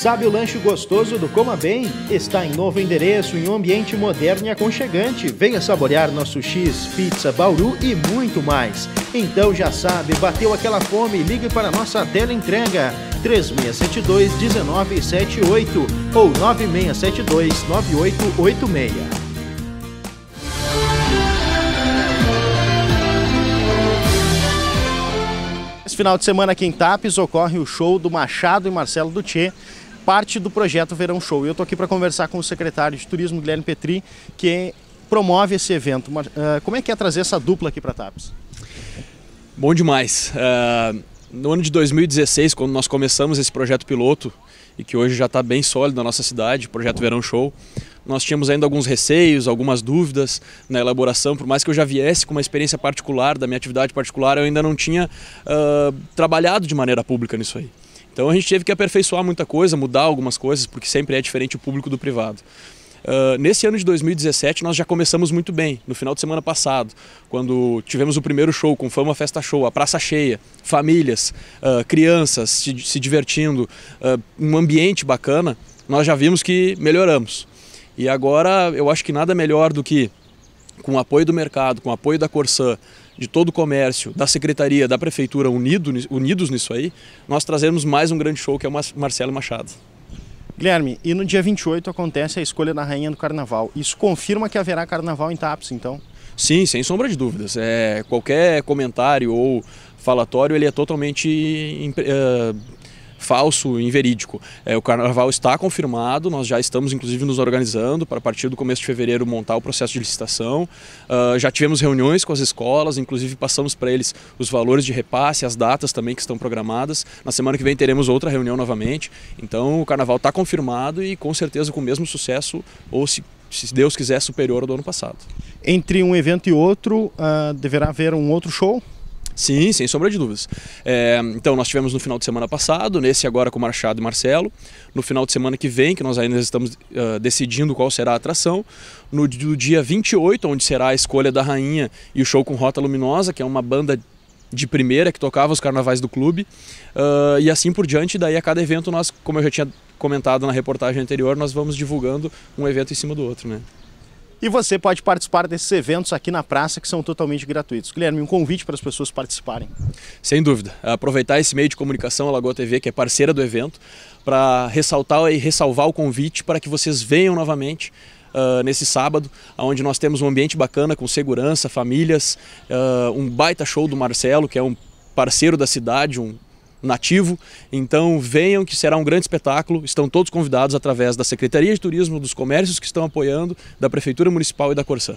Sabe o lanche gostoso do Coma Bem? Está em novo endereço, em um ambiente moderno e aconchegante. Venha saborear nosso X, pizza, bauru e muito mais. Então já sabe, bateu aquela fome? Ligue para nossa tela entrega 3672 1978 ou 9672 9886. Esse final de semana aqui em Tapes ocorre o show do Machado e Marcelo Duthier parte do projeto Verão Show. eu estou aqui para conversar com o secretário de Turismo, Guilherme Petri, que promove esse evento. Eh, como é que é trazer essa dupla aqui para TAPES? Bom demais. Uh, no ano de 2016, quando nós começamos esse projeto piloto, e que hoje já está bem sólido na nossa cidade, projeto Verão Show, nós tínhamos ainda alguns receios, algumas dúvidas na elaboração, por mais que eu já viesse com uma experiência particular, da minha atividade particular, eu ainda não tinha uh, trabalhado de maneira pública nisso aí. Então a gente teve que aperfeiçoar muita coisa, mudar algumas coisas, porque sempre é diferente o público do privado. Uh, nesse ano de 2017 nós já começamos muito bem, no final de semana passado, quando tivemos o primeiro show com Fama Festa Show, a praça cheia, famílias, uh, crianças se, se divertindo, uh, um ambiente bacana, nós já vimos que melhoramos. E agora eu acho que nada melhor do que, com o apoio do mercado, com o apoio da Corsan, de todo o comércio, da secretaria, da prefeitura unido, unidos nisso aí, nós trazemos mais um grande show que é o Marcelo Machado. Guilherme, e no dia 28 acontece a escolha da rainha do carnaval. Isso confirma que haverá carnaval em Tapes, então? Sim, sem sombra de dúvidas. É, qualquer comentário ou falatório ele é totalmente uh, falso, inverídico. É, o carnaval está confirmado, nós já estamos inclusive nos organizando para a partir do começo de fevereiro montar o processo de licitação. Uh, já tivemos reuniões com as escolas, inclusive passamos para eles os valores de repasse, as datas também que estão programadas. Na semana que vem teremos outra reunião novamente. Então o carnaval está confirmado e com certeza com o mesmo sucesso, ou se se Deus quiser, superior ao do ano passado. Entre um evento e outro, uh, deverá haver um outro show? Sim, sem sombra de dúvidas. É, então, nós tivemos no final de semana passado, nesse agora com Machado e Marcelo, no final de semana que vem, que nós ainda estamos uh, decidindo qual será a atração, no do dia 28, onde será a escolha da rainha e o show com Rota Luminosa, que é uma banda de primeira que tocava os carnavais do clube uh, e assim por diante. Daí a cada evento nós, como eu já tinha comentado na reportagem anterior, nós vamos divulgando um evento em cima do outro, né? E você pode participar desses eventos aqui na praça que são totalmente gratuitos. Guilherme, um convite para as pessoas participarem. Sem dúvida. Aproveitar esse meio de comunicação, a Lagoa TV, que é parceira do evento, para ressaltar e ressalvar o convite para que vocês venham novamente Uh, nesse sábado, onde nós temos um ambiente bacana com segurança, famílias, uh, um baita show do Marcelo, que é um parceiro da cidade, um nativo. Então venham que será um grande espetáculo. Estão todos convidados através da Secretaria de Turismo, dos comércios que estão apoiando, da Prefeitura Municipal e da Corsã.